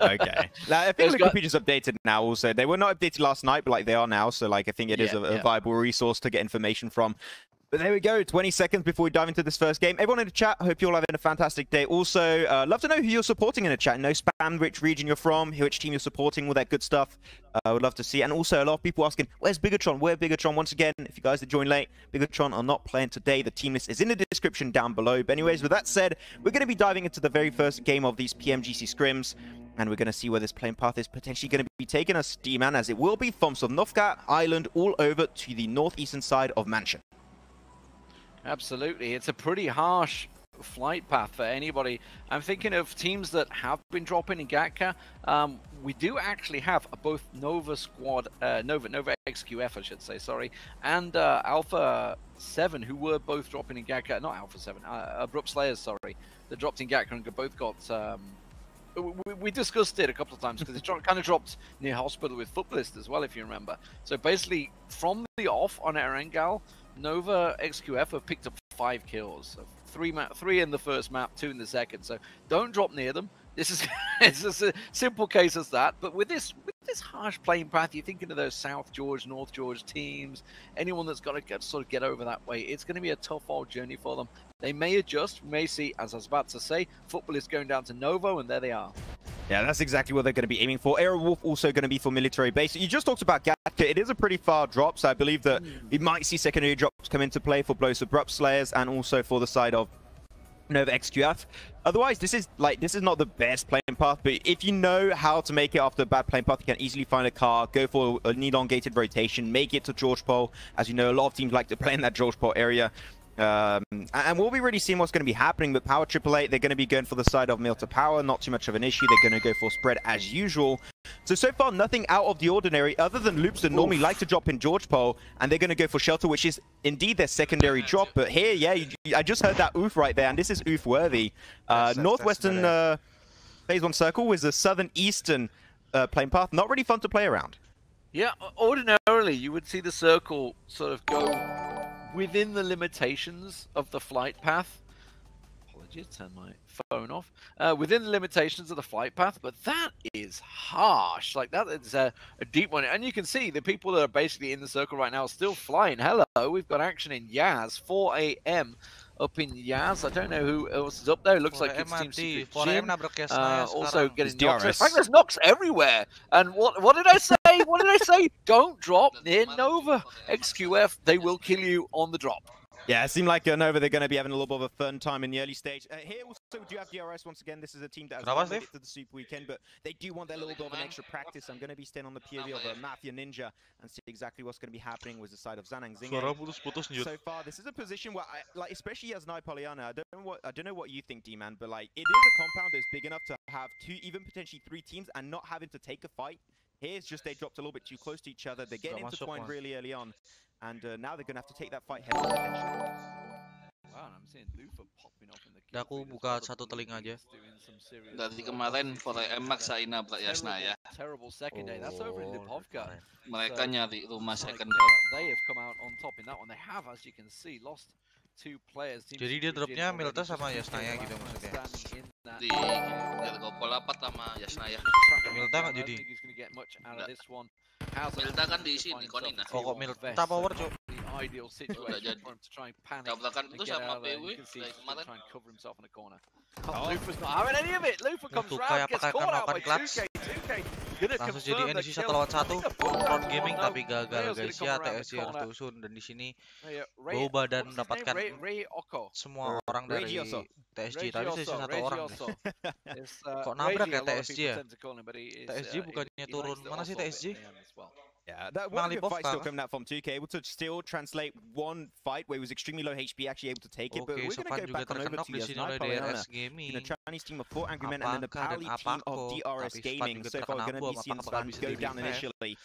okay. Now, I think the got... updated now. Also, they were not updated last night, but like they are now. So like I think it yeah, is a, yeah. a viable resource to get information from. But there we go, 20 seconds before we dive into this first game. Everyone in the chat, hope you're all having a fantastic day. Also, uh, love to know who you're supporting in the chat. No spam, which region you're from, which team you're supporting, all that good stuff. I uh, would love to see. And also, a lot of people asking, where's Bigatron? Where Bigatron? Once again, if you guys are joining late, Bigatron are not playing today. The team list is in the description down below. But anyways, with that said, we're going to be diving into the very first game of these PMGC scrims. And we're going to see where this plane path is potentially going to be taking us, D-Man, as it will be from Sovnovka Island all over to the northeastern side of Mansion. Absolutely. It's a pretty harsh flight path for anybody. I'm thinking of teams that have been dropping in Gatka. Um, we do actually have both Nova Squad, uh, Nova Nova XQF, I should say, sorry, and uh, Alpha Seven, who were both dropping in Gatka. Not Alpha Seven, uh, Abrupt Slayers, sorry, that dropped in Gatka and both got um, we, we discussed it a couple of times because it kind of dropped near hospital with Footlist as well, if you remember. So basically, from the off on Erengal, Nova XQF have picked up five kills, so three three in the first map, two in the second. So don't drop near them. This is it's a simple case as that. But with this with this harsh playing path, you're thinking of those South George, North George teams. Anyone that's got to get, sort of get over that way, it's going to be a tough old journey for them. They may adjust. We may see, as I was about to say, football is going down to Novo, and there they are. Yeah, that's exactly what they're going to be aiming for. Arrow Wolf also going to be for military base. You just talked about Gatka. It is a pretty far drop, so I believe that mm. you might see secondary drops come into play for Blows Abrupt Slayers and also for the side of Nova XQF. Otherwise, this is like this is not the best playing path, but if you know how to make it after a bad playing path, you can easily find a car, go for an elongated rotation, make it to George Pole. As you know, a lot of teams like to play in that George Pole area. Um, and we'll be really seeing what's going to be happening, but Power Triple Eight, they're going to be going for the side of Meal to Power, not too much of an issue. They're going to go for spread as usual. So, so far, nothing out of the ordinary other than loops that normally Oof. like to drop in George Pole, and they're going to go for Shelter, which is indeed their secondary drop. But here, yeah, you, I just heard that oof right there, and this is oof worthy. Uh, that's, Northwestern that's uh, Phase 1 Circle is a southern eastern uh, plane path. Not really fun to play around. Yeah, ordinarily you would see the circle sort of go within the limitations of the flight path. Apologies, turn my phone off. Uh, within the limitations of the flight path, but that is harsh. Like that is a, a, deep one, and you can see the people that are basically in the circle right now are still flying. Hello, we've got action in Yaz, 4 a.m. up in Yaz. I don't know who else is up there. It looks like uh, it's Team Secret Gym. Uh, also getting Nox. In fact, there's Nox everywhere. And what what did I say? what did I say? Don't drop near Nova. XQF, they will kill you on the drop. Yeah, it seemed like uh, Nova, they're going to be having a little bit of a fun time in the early stage. Uh, here also, do you have DRS once again. This is a team that has made it to the Super Weekend, but they do want their little bit of an extra practice. I'm going to be staying on the POV of a uh, Mafia Ninja and see exactly what's going to be happening with the side of Zanang Zinga. So far, this is a position where, I, like, especially as Naipoliana, I don't know what I don't know what you think, D-Man, but like, it is a compound that's big enough to have two, even potentially three teams, and not having to take a fight Here's just they dropped a little bit too close to each other. They're getting intertwined really early on. And uh, now they're going to have to take that fight head on. Wow, I'm seeing Lufa popping off in the kill. Aku buka satu telinga aja. Dari kemarin Forex maksain nabrak Yasna ya. Terrible second day. That's over in oh, Lipovka. Mereka nyari rumah second They have come out on top in that one. They have, as you can see, lost Jadi dia dropnya Milta gitu sama Yasnaya gitu maksudnya. Di Gak sama Yasnaya. Milta nggak jadi? Milta kan di sini Konina. kok kok Milta power cuk ideal situation for him to try and panic. Kan. and get out of there. You can see he's try and cover himself in a corner. Oh, not having any of it. Lupa comes round, gets caught out by 2K. 2K langsung jadi NDC satu lawan satu front gaming tapi gagal guys ya TSC yang dusun dan di sini uh, Boba dan mendapatkan semua orang dari TSG tapi sisa satu orang uh, kok nabrak ya TSG ya TSG uh, bukannya turun mana sih TSG Yeah, that one good fight still coming out from 2K, able to still translate one fight where he was extremely low HP, actually able to take it. Okay, but we're so going to go back on over to your sniper in the Chinese team of 4 Angry Men and then the Pali team of DRS Gaming so far going to be seeing Svan go down initially.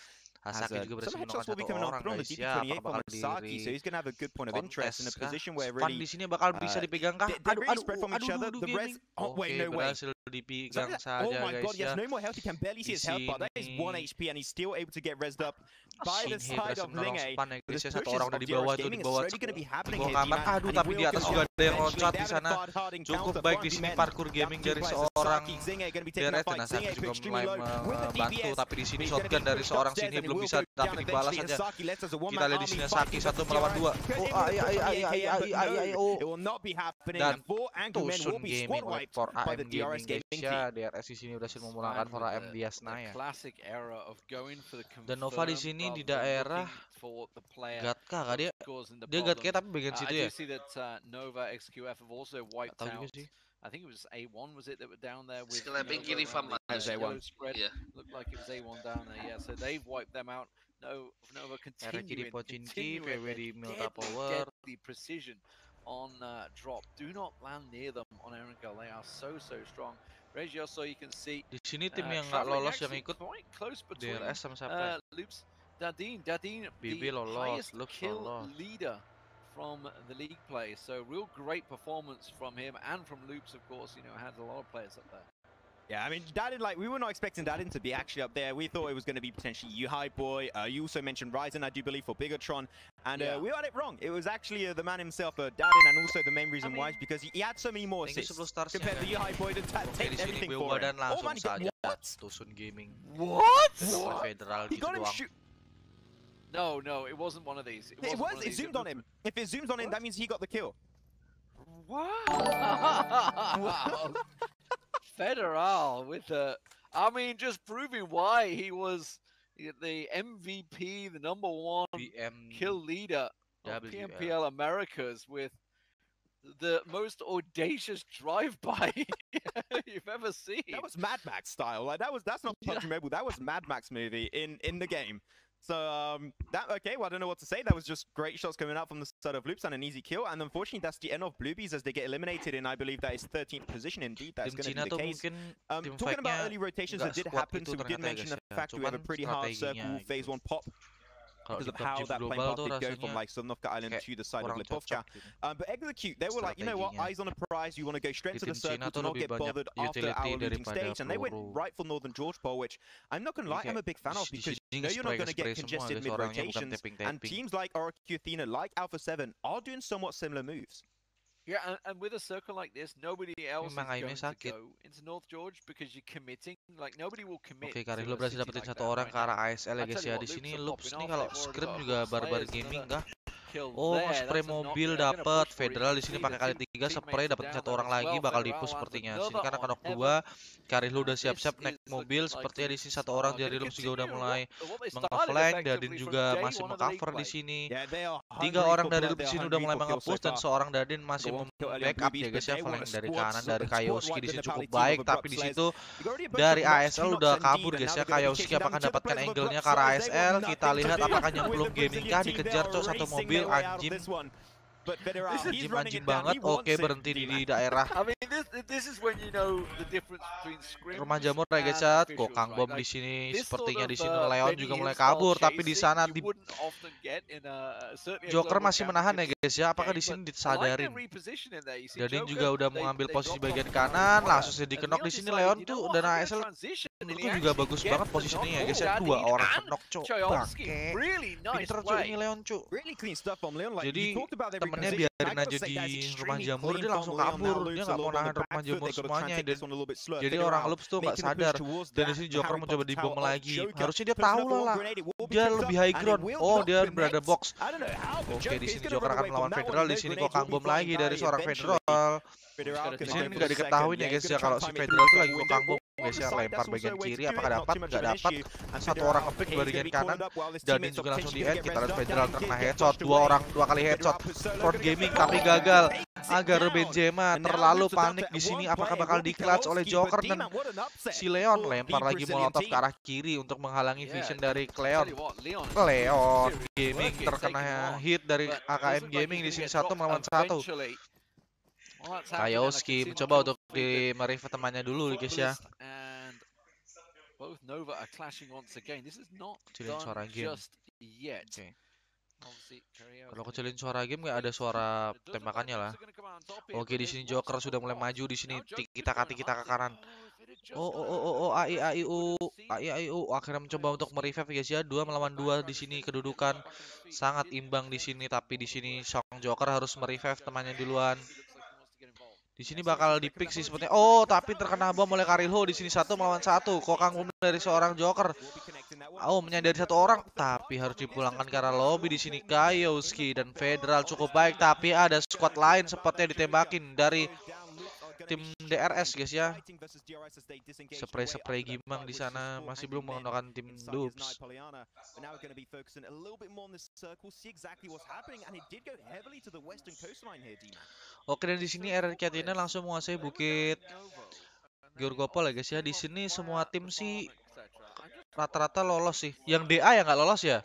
Hasaki has a, juga berhasil some headshots will be coming on through the DP28 ya, so he's gonna have a good point of interest in a position where really di sini bakal bisa uh, dipegang kah? Aduh, aduh, spread from each other. The rest, oh wait, no way. Berhasil dipegang saja, Oh my god, yes, ya. no more health. He can barely see his health bar. That is one HP, and he's still able to get resed up ah, by the side of Ling A. This pushes of DRS Gaming bawah. slowly gonna be happening here. Aduh, tapi di atas juga ada yang loncat di sana. Cukup baik di sini parkour gaming dari seorang DRS dan Hasaki juga mulai membantu, tapi di sini shotgun dari seorang sini belum belum bisa dapat balas aja. Kita lihat di sini Saki satu melawan dua. Oh ay ay ay ay ay ay ay oh. Dan Tusun Gaming for AM Gaming Indonesia. DRS di sini udah sih memulangkan ya. for AM dia Naya. Dan Nova di sini di daerah Gatka kah dia? Dia Gatka tapi bagian uh, situ ya. Uh, tahu juga sih. I think it was A1, was it, that were down there with. Still a big uniform as A1. Spread. Yeah. Looked like it was A1 down there, yeah. So they've wiped them out. No, Nova continuing, continuing very deadly, deadly precision on uh, drop. Do not land near them on Erangel. They are so, so strong. so you can see. Di sini tim uh, yang nggak lolos yang ikut quite close between, DRS sama siapa? Uh, loops. Dadin, Dadin, BB lolos, Luke kill lolos. leader from the league play. So real great performance from him and from Loops, of course, you know, had a lot of players up there. Yeah, I mean, Dadin, like, we were not expecting Dadin to be actually up there. We thought it was going to be potentially Yuhai Boy. Uh, you also mentioned Ryzen, I do believe, for Bigatron. And uh, yeah. uh, we had it wrong. It was actually uh, the man himself, uh, Dadin, and also the main reason I mean, why is because he, he, had so many more assists compared to Yuhai Boy that okay, takes everything for him. Oh, man, what? What? what? he got him shoot. No, no, it wasn't one of these. It, it was. It zoomed on him. If it zooms on what? him, that means he got the kill. Wow. Federal with the. I mean, just proving why he was the MVP, the number one kill leader of WM. PMPL Americas with the most audacious drive-by you've ever seen. That was Mad Max style. Like that was that's not Punch yeah. Mobile. That was Mad Max movie in in the game. So um, that okay. Well, I don't know what to say. That was just great shots coming out from the side of Loops and an easy kill. And unfortunately, that's the end of Bluebees as they get eliminated. And I believe that is 13th position. Indeed, that's going to be the case. Um, talking about early rotations that did happen, so we did mention the fact we have a pretty hard circle phase one pop because of how that plane path did go from like Subnovka Island to the side of Lipovka. Um, but Execute, they were like, you know what, eyes on a prize, you want to go straight to the circle, and not get bothered after our looting stage. And they went right for Northern George which I'm not going to lie, I'm a big fan of because you know you're not going to get congested mid-rotations. And teams like RQ Athena, like Alpha 7, are doing somewhat similar moves. Yeah, and, and, with a circle like this, nobody else Memang is going sakit. to go into North George because you're committing. Like nobody will commit. Oke, okay, Karim lo berhasil dapetin like satu orang right ke arah ASL ya guys ya. Di sini Loops nih kalau scrim juga barbar gaming kah? Oh, nah, spray mobil dapat federal di sini pakai kali tiga spray dapat satu orang lagi bakal dipus sepertinya. Sini karena kanok dua, Karih lu udah siap-siap naik mobil sepertinya di sini satu orang dari lu juga udah mulai mengkafleng, Dadin juga masih mengcover di sini. Tiga orang dari lu di sini udah mulai mengepus dan seorang Dadin masih membackup ya guys ya flank dari kanan dari Kayoski di sini cukup baik tapi di situ dari ASL udah kabur guys ya Kayoski apakah dapatkan angle-nya karena ASL kita lihat apakah belum gaming kah dikejar cok satu mobil way out of this one. but Federer, he's running it down. banget. Oke, okay, berhenti it. di daerah. I mean, this this is when you know the difference between chat, ya? kok Kang Bom di sini sepertinya di sini Leon juga mulai kabur, tapi di sana di Joker masih menahan ya guys ya. Apakah di sini disadarin? Dadin juga udah mengambil posisi bagian kanan, langsung saja dikenok di sini Leon tuh dan ASL itu juga bagus banget posisinya ya guys ya. Dua orang kenok, cuk. Bangke. Pinter cuk ini Leon cuk. Jadi teman temennya biarin aja di rumah jamur dia langsung kabur dia nggak mau nahan rumah jamur semuanya dan jadi orang Loops tuh nggak sadar dan di sini Joker mencoba dibom lagi harusnya dia tahu lah lah dia lebih high ground oh dia berada box oke di sini Joker akan melawan Federal di sini kok kang bom lagi dari seorang Federal di sini nggak diketahui ya guys ya kalau si Federal itu lagi kok kang bom Glacier lempar bagian kiri apakah dapat Gak dapat satu orang ngepick dua bagian kanan dan ini juga langsung di end kita lihat Federal terkena headshot dua orang dua kali headshot Ford Gaming tapi gagal agar Benzema terlalu panik di sini apakah bakal di clutch oleh Joker dan si Leon lempar lagi molotov ke arah kiri untuk menghalangi vision dari Leon Leon Gaming terkena hit dari AKM Gaming di sini satu melawan satu Kayoski mencoba untuk di mereview temannya dulu guys ya Both Nova are clashing once again. This is not kecilin suara game. just yet. Okay. Kalau kecilin suara game nggak ada suara tembakannya lah. Oke di sini Joker sudah mulai maju di sini kita kati kita ke kanan. Oh oh, oh oh oh oh, oh AI AI U AI AI U akhirnya mencoba untuk merevive guys ya dua melawan dua di sini kedudukan sangat imbang di sini tapi di sini Song Joker harus merevive temannya duluan. Di sini bakal dipik sih sepertinya. Oh, tapi terkena bom oleh Karilho di sini satu melawan satu. Kokang Bum dari seorang Joker. Oh, menyadari satu orang, tapi harus dipulangkan karena lobby di sini Kayoski dan Federal cukup baik, tapi ada squad lain sepertinya ditembakin dari tim DRS guys ya. Spray-spray gimang di sana masih belum menggunakan tim Dubs. Oke dan di sini RRQ Athena langsung menguasai bukit Georgopol ya guys ya. Di sini semua tim sih rata-rata lolos sih. Yang DA ya nggak lolos ya?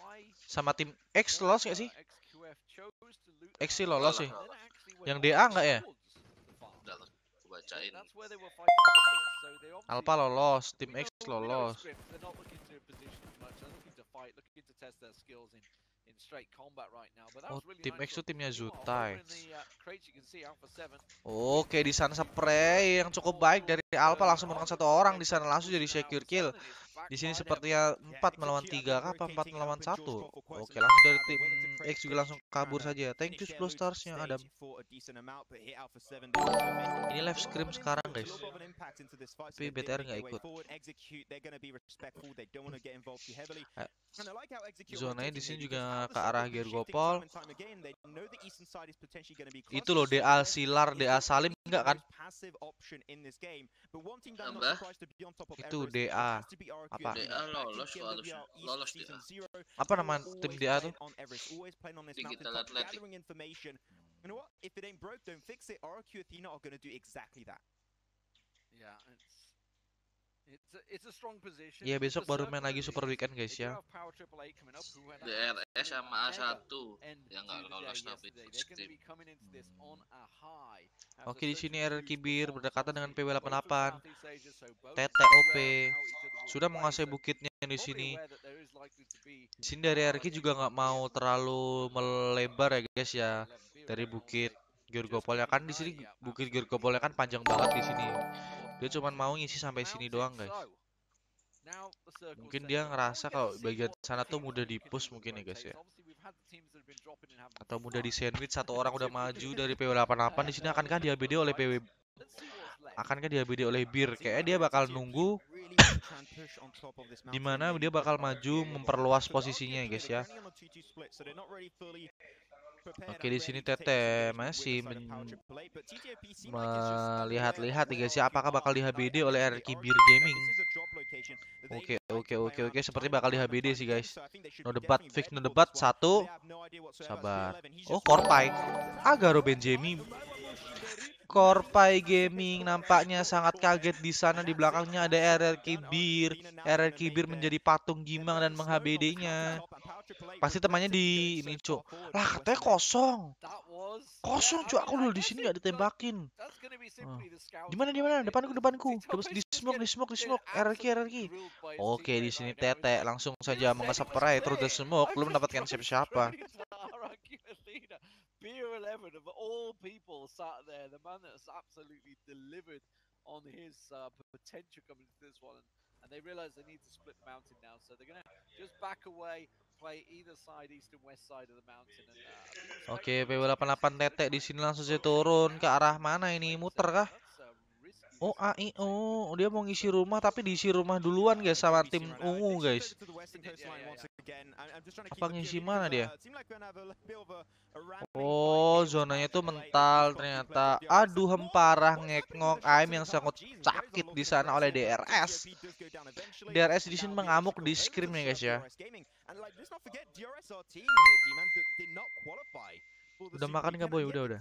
Sama tim X lolos nggak sih? X sih lolos sih. Yang DA nggak ya? dibacain Alpa lolos, tim X lolos Oh, tim X itu timnya Zutai uh, Oke, di sana spray yang cukup baik dari Alpha langsung menang satu orang di sana langsung jadi secure kill di sini seperti ya 4 melawan 3 apa 4 melawan 1? Oke, langsung dari tim X juga langsung kabur saja. Thank you 10 yang ada. Ini live scrim sekarang, guys. Tapi BTR nggak ikut. Zonanya di sini juga ke arah Gopol. Itu loh DA Silar, DA Salim enggak kan? Itu DA apa? lolos, lolos, lolos dia. Apa nama tim dia tuh? Digital Athletic. You know what? If it ain't broke, don't fix it. RQ Athena are gonna do exactly that. Yeah, it's Ya besok baru main lagi Super Weekend guys ya. DRS sama A1 yang nggak lolos tapi Oke di sini RR Kibir berdekatan dengan PW88. TTOP sudah menguasai bukitnya di sini. Di sini dari RRQ juga nggak mau terlalu melebar ya guys ya dari bukit Gorgopolnya kan di sini bukit Gorgopolnya kan panjang banget di sini. Dia cuma mau ngisi sampai sini doang, guys. Mungkin dia ngerasa kalau bagian sana tuh mudah di-push mungkin ya, guys ya. Atau mudah di-sandwich satu orang udah maju dari PW88 di sini akankah diabd oleh PW akankah diabd oleh Bir? Kayaknya dia bakal nunggu dimana dia bakal maju memperluas posisinya guys ya Oke di sini Tete masih melihat-lihat ya guys ya apakah bakal di HBD oleh RK Beer Gaming. Oke oke oke oke seperti bakal di HBD sih guys. No debat fix no debat satu. Sabar. Oh Korpai. Robin Benjamin. Korpai Gaming nampaknya sangat kaget di sana di belakangnya ada RRQ Beer, RRQ Beer menjadi patung Gimang dan meng-HBD-nya. Pasti temannya di ini, Cuk. Lah, katanya kosong. Kosong, Cuk. Aku dulu di sini nggak ditembakin. Di mana di mana? Depanku, depanku. Terus di smoke, di smoke, di smoke. RRQ, RRQ. Oke, di sini Tete langsung saja mengasap perai terus di smoke, belum mendapatkan siapa-siapa. Oke, p 88 tetek di sini langsung saja turun ke arah mana ini? Muter kah? Oh AI oh dia mau ngisi rumah tapi diisi rumah duluan guys sama tim ungu guys. Apa ngisi mana dia? Uh, oh zonanya tuh mental ternyata. Aduh hemparah ngekong Aim yang sangat sakit di sana oleh DRS. DRS di sini mengamuk di screen ya guys ya. Udah makan nggak boy? Udah udah.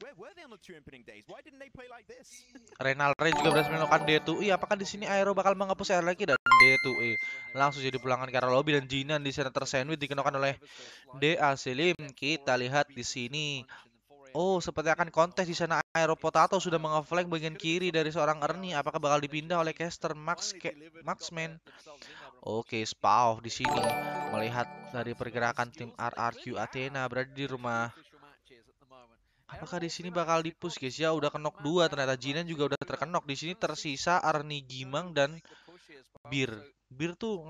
Ray juga berhasil melakukan D2E. Apakah di sini Aero bakal menghapus air lagi dan D2E langsung jadi pulangan karena lobby dan Jinan di sana sandwich dikenakan oleh DA Selim. Kita lihat di sini Oh, seperti akan kontes di sana Aero Potato sudah mengeflank bagian kiri dari seorang Ernie. Apakah bakal dipindah oleh caster Max Maxman? Oke, Spaw di sini melihat dari pergerakan tim RRQ Athena berada di rumah. Apakah di sini bakal dipus guys ya? Udah kenok dua ternyata Jinan juga udah terkenok. Di sini tersisa Arni Gimang dan Bir. Bir tuh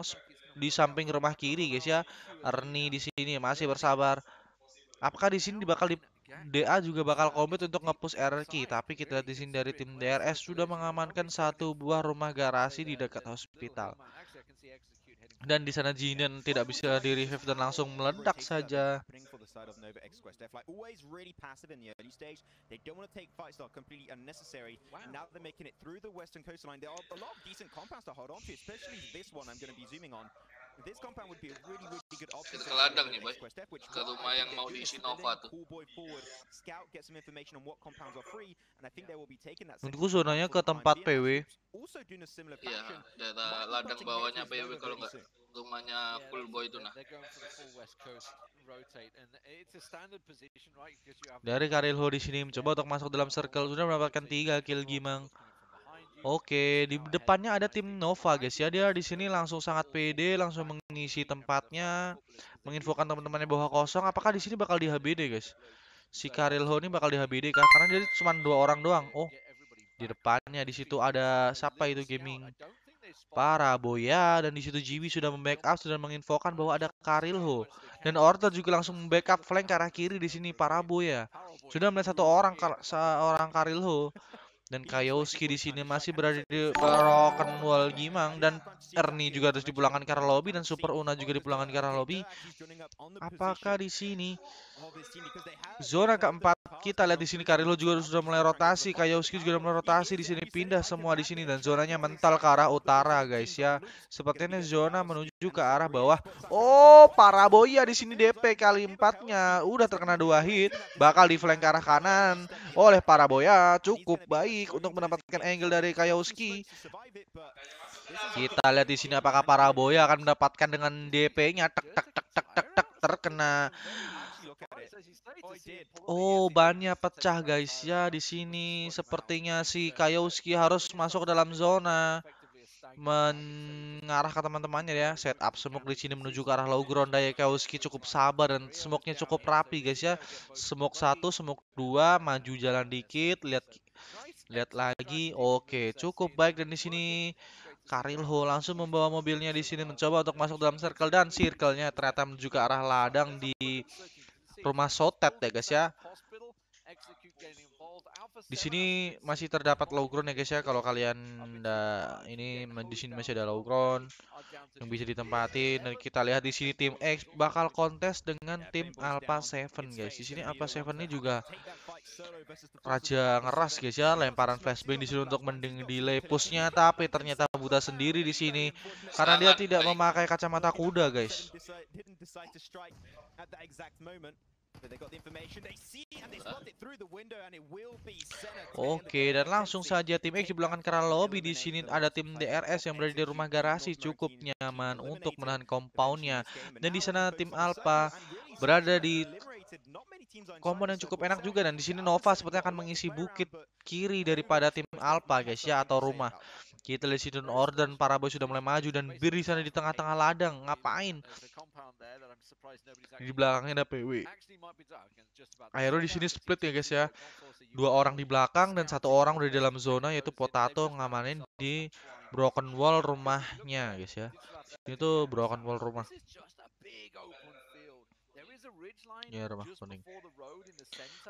di samping rumah kiri guys ya. Arni di sini masih bersabar. Apakah di sini bakal di DA juga bakal komit untuk ngepus RRQ, tapi kita lihat di sini dari tim DRS sudah mengamankan satu buah rumah garasi di dekat hospital dan di sana Jinen tidak bisa di revive dan langsung meledak saja. Ke iya, ladang nih, Bay. Ke rumah yang mau diisi Nova tuh. Menurutku zonanya ke tempat PW. Iya, daerah ladang bawahnya PW kalau nggak rumahnya nah. full Boy itu nah. Dari Karil di sini mencoba untuk masuk dalam circle sudah mendapatkan tiga kill Gimang. Oke, di depannya ada tim Nova guys ya. Dia di sini langsung sangat pede, langsung mengisi tempatnya, menginfokan teman-temannya bahwa kosong. Apakah di sini bakal di HBD guys? Si Karilho ini bakal di HBD kah? Karena dia cuma dua orang doang. Oh, di depannya di situ ada siapa itu gaming? Paraboya dan di situ Jiwi sudah membackup sudah menginfokan bahwa ada Karilho dan Orta juga langsung membackup flank ke arah kiri di sini Paraboya. Sudah melihat satu orang seorang Karilho dan Kayoski di sini masih berada di Wall Gimang dan Ernie juga harus dipulangkan karena lobby dan Super Una juga dipulangkan karena lobby. Apakah di sini zona keempat kita lihat di sini Karilo juga sudah mulai rotasi, Kayoski juga sudah mulai rotasi di sini pindah semua di sini dan zonanya mental ke arah utara guys ya. Sepertinya zona menuju ke arah bawah. Oh, Paraboya di sini DP kali empatnya udah terkena dua hit, bakal di flank ke arah kanan oleh Paraboya cukup baik Kick untuk mendapatkan angle dari Kayowski. Kita lihat di sini apakah Paraboya akan mendapatkan dengan DP-nya tek tek tek tek tek tek terkena Oh, bannya pecah guys ya di sini. Sepertinya si Kayowski harus masuk dalam zona mengarah ke teman-temannya ya. Setup smoke di sini menuju ke arah low ground daya Dayakowski cukup sabar dan smoke cukup rapi guys ya. Smoke satu, smoke dua, maju jalan dikit, lihat Lihat lagi. Oke, cukup baik dan di sini Karilho langsung membawa mobilnya di sini mencoba untuk masuk dalam circle dan circle-nya ternyata menuju ke arah ladang di rumah Sotet ya guys ya. Di sini masih terdapat low ground ya guys ya. Kalau kalian nda, ini di sini masih ada low ground yang bisa ditempati Dan kita lihat di sini tim X bakal kontes dengan tim Alpha Seven guys. Di sini Alpha Seven ini juga raja ngeras guys ya. Lemparan flashbang di sini untuk mending delay pushnya tapi ternyata buta sendiri di sini karena dia tidak memakai kacamata kuda guys. Oke, dan langsung saja tim X di belakang lobby di sini ada tim DRS yang berada di rumah garasi cukup nyaman untuk menahan compoundnya. Dan di sana tim Alpha berada di yang cukup enak juga dan di sini Nova sepertinya akan mengisi bukit kiri daripada tim Alpha guys ya atau rumah. Kita lihat Sidon Orden, para boy sudah mulai maju dan Bir sana di tengah-tengah ladang. Ngapain? Di belakangnya ada PW. Aero di sini split ya guys ya. Dua orang di belakang dan satu orang udah di dalam zona yaitu Potato ngamanin di Broken Wall rumahnya guys ya. Ini tuh Broken Wall rumah. Ya rumah kuning.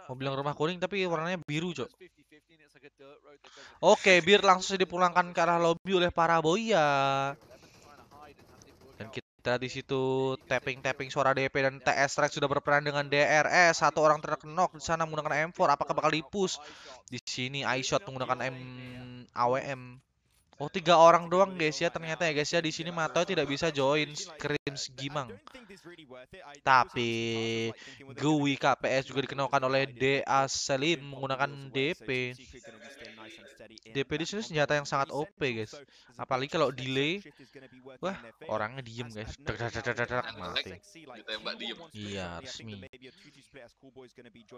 Mau bilang rumah kuning tapi warnanya biru, Cok. Oke, Bir langsung dipulangkan ke arah lobby oleh para boya. Dan kita di situ tapping-tapping suara DP dan TS Rex sudah berperan dengan DRS. Satu orang knock di sana menggunakan M4. Apakah bakal dipus? Di sini iShot menggunakan M AWM. Oh tiga orang doang guys ya ternyata ya guys ya di sini Matoy tidak bisa join screams Gimang. Tapi Gui KPS juga dikenalkan oleh DA Salim menggunakan DP. DPD sini senjata yang sangat OP guys apalagi kalau delay wah orangnya diem guys mati iya resmi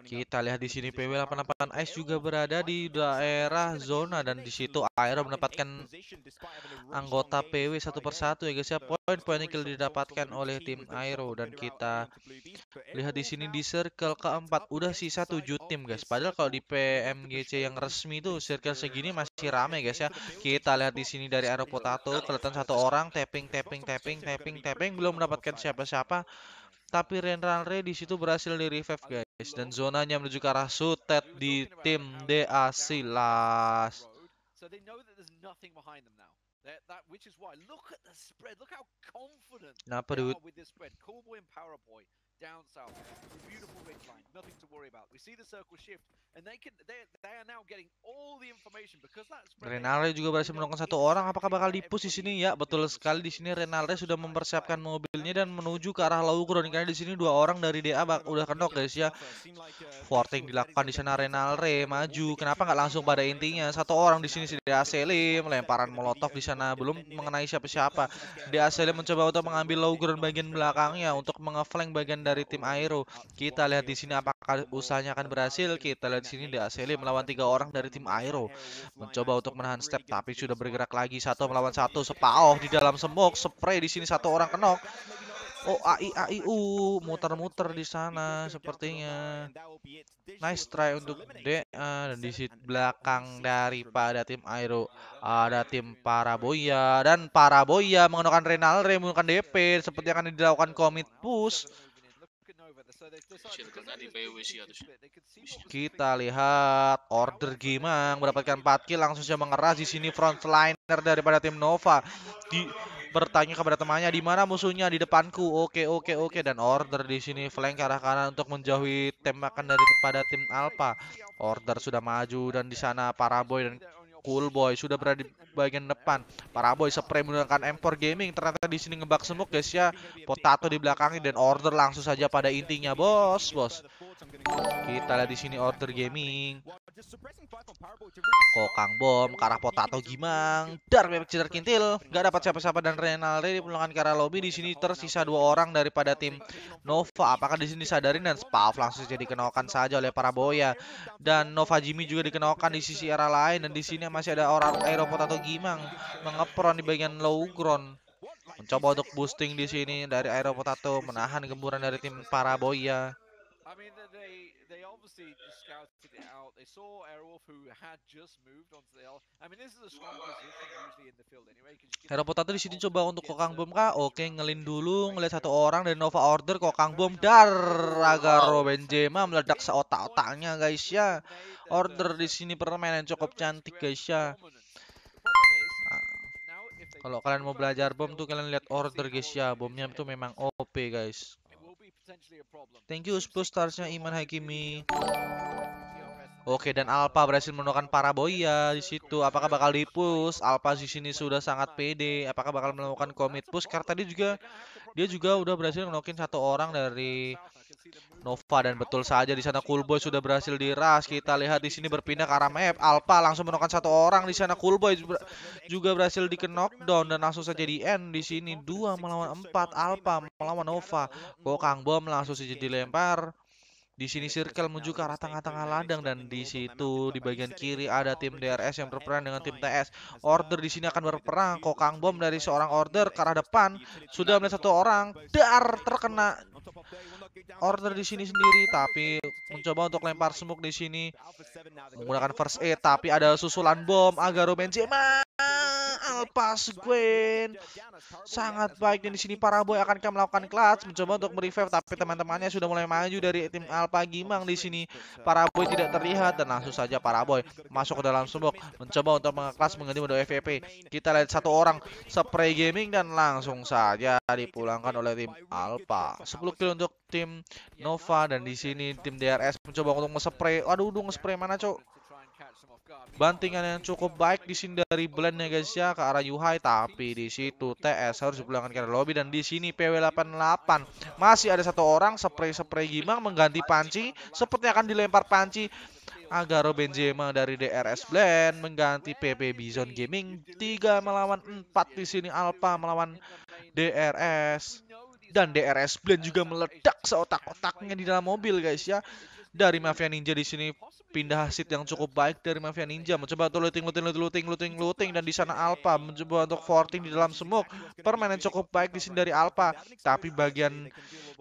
kita lihat di sini PW 88 Ice juga berada di daerah zona dan di situ Aero mendapatkan anggota PW satu persatu ya guys ya poin-poin yang didapatkan oleh tim Aero dan kita lihat di sini di circle keempat udah sisa tujuh tim guys padahal kalau di PMGC yang resmi itu circle kill segini masih rame guys ya. Kita lihat di sini dari Aero Potato kelihatan satu orang tapping tapping tapping tapping tapping belum mendapatkan siapa-siapa. Tapi Renranre di situ berhasil di revive guys dan zonanya menuju ke arah Sutet di tim DA Silas. Nah, perut down south. Beautiful ridgeline, nothing to worry about. We see the circle shift, and they can they they are now getting all the information because that's. Renale juga berhasil menolong satu orang. Apakah bakal dipus di sini ya? Betul sekali di sini Renale sudah mempersiapkan mobilnya dan menuju ke arah Laukron karena di sini dua orang dari DA bak udah kenok guys ya. Forting dilakukan di sana Renale maju. Kenapa nggak langsung pada intinya? Satu orang di sini si DA Selim lemparan molotov di sana belum mengenai siapa-siapa. DA Selim mencoba untuk mengambil Laukron bagian belakangnya untuk mengeflank bagian dari dari tim Aero. Kita lihat di sini apakah usahanya akan berhasil. Kita lihat di sini di Aseli melawan tiga orang dari tim Aero. Mencoba untuk menahan step tapi sudah bergerak lagi satu melawan satu. Sepaoh di dalam semok, spray di sini satu orang kenok. Oh AI AI U muter-muter di sana sepertinya. Nice try untuk DA dan di belakang daripada tim Aero ada tim Paraboya dan Paraboya menggunakan Renal Ray menggunakan DP seperti yang akan dilakukan commit push. Kita lihat order Gimang mendapatkan 4 kill langsung saja mengeras di sini frontliner daripada tim Nova. Di bertanya kepada temannya di mana musuhnya di depanku. Oke oke oke dan order di sini flank ke arah kanan untuk menjauhi tembakan daripada tim Alpha. Order sudah maju dan di sana para dan Cool Boy sudah berada di bagian depan. Para boy spray menggunakan M4 Gaming. Ternyata di sini ngebak semuk guys ya. Potato di belakangnya dan order langsung saja pada intinya bos, bos. Kita lihat di sini order gaming. Kokang bom, karah potato gimang, dar bebek cedar kintil, nggak dapat siapa-siapa dan Renaldi dipulangkan ke arah lobby. Di sini tersisa dua orang daripada tim Nova. Apakah di sini sadarin dan Spaf langsung jadi kenalkan saja oleh para boya dan Nova Jimmy juga dikenalkan di sisi era lain dan di sini masih ada orang Aero potato gimang mengepron di bagian low ground mencoba untuk boosting di sini dari Aero Potato menahan gemburan dari tim Para Boya. I mean, they they obviously just scouted it out. They saw Airwolf, who had just moved onto the L. I mean, this is a strong position usually in the field anyway. Aeroport tadi di sini coba untuk kokang bom kah? Oke, ngelin dulu, ngelihat satu orang dari Nova Order, kokang bom dar Agaro Benzema meledak seotak-otaknya ya. guys ya. Order di sini permainan cukup cantik guys ya. Kalau kalian mau belajar bom tuh kalian lihat order guys ya, bomnya itu memang OP guys. Thank you 10 starsnya Iman Hakimi. Oke dan Alpa berhasil menemukan Paraboya di situ. Apakah bakal dipus? Alpa di sini sudah sangat pede. Apakah bakal melakukan commit push? Karena tadi juga dia juga udah berhasil ngenokin satu orang dari Nova dan betul saja di sana Coolboy sudah berhasil diras. Kita lihat di sini berpindah ke arah map. Alpha langsung menokan satu orang di sana Coolboy juga berhasil di knockdown dan langsung saja di end di sini dua melawan empat Alpha melawan Nova. Kokang bom langsung saja dilempar. Di sini circle menuju ke arah tengah-tengah ladang dan di situ di bagian kiri ada tim DRS yang berperan dengan tim TS. Order di sini akan berperang. Kokang bom dari seorang order ke arah depan sudah melihat satu orang. Dar terkena order di sini sendiri tapi mencoba untuk lempar smoke di sini menggunakan first aid tapi ada susulan bom Agaro Benzema Alpas Gwen sangat baik dan di sini para boy akan melakukan clutch mencoba untuk merevive tapi teman-temannya sudah mulai maju dari tim Alpa Gimang di sini para boy tidak terlihat dan langsung saja para boy masuk ke dalam smoke mencoba untuk mengeklas mengganti mode FVP kita lihat satu orang spray gaming dan langsung saja dipulangkan oleh tim Alpa 10 kill untuk tim Nova dan di sini tim DRS mencoba untuk nge-spray. Waduh, udah nge-spray mana, Cok? Bantingan yang cukup baik di sini dari Blend ya guys ya ke arah Yuhai tapi di situ TS harus dipulangkan ke lobby dan di sini PW88 masih ada satu orang spray-spray Gimang mengganti panci Sepertinya akan dilempar panci Agaro Benzema dari DRS Blend mengganti PP Bison Gaming 3 melawan 4 di sini Alpha melawan DRS dan DRS Blend juga meledak seotak-otaknya di dalam mobil guys ya. Dari Mafia Ninja di sini pindah hasil yang cukup baik dari Mafia Ninja mencoba untuk looting looting looting looting looting looting dan di sana Alpha mencoba untuk forting di dalam semuk permainan cukup baik di sini dari Alpha tapi bagian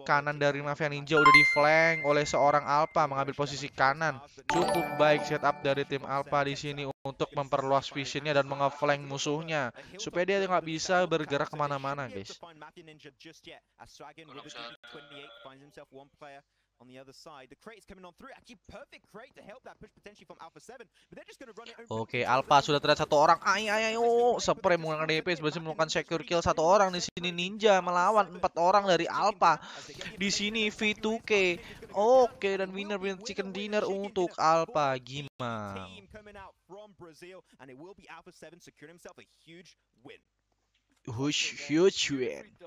kanan dari Mafia Ninja udah di flank oleh seorang Alpha mengambil posisi kanan cukup baik setup dari tim Alpha di sini untuk memperluas visionnya dan mengeflank musuhnya supaya dia nggak bisa bergerak kemana-mana guys on the other side. The crate's coming on through. Actually, perfect crate to help that push potentially from Alpha 7. But they're just going to run it over. okay, Alpha sudah terlihat satu orang. Ay, ay, ay, oh. Spray menggunakan DP Sebenarnya melakukan secure kill satu orang. Di sini Ninja melawan empat orang dari Alpha. Di sini V2K. Oke, okay, dan winner winner chicken dinner untuk Alpha. Gimana? Huge, huge win.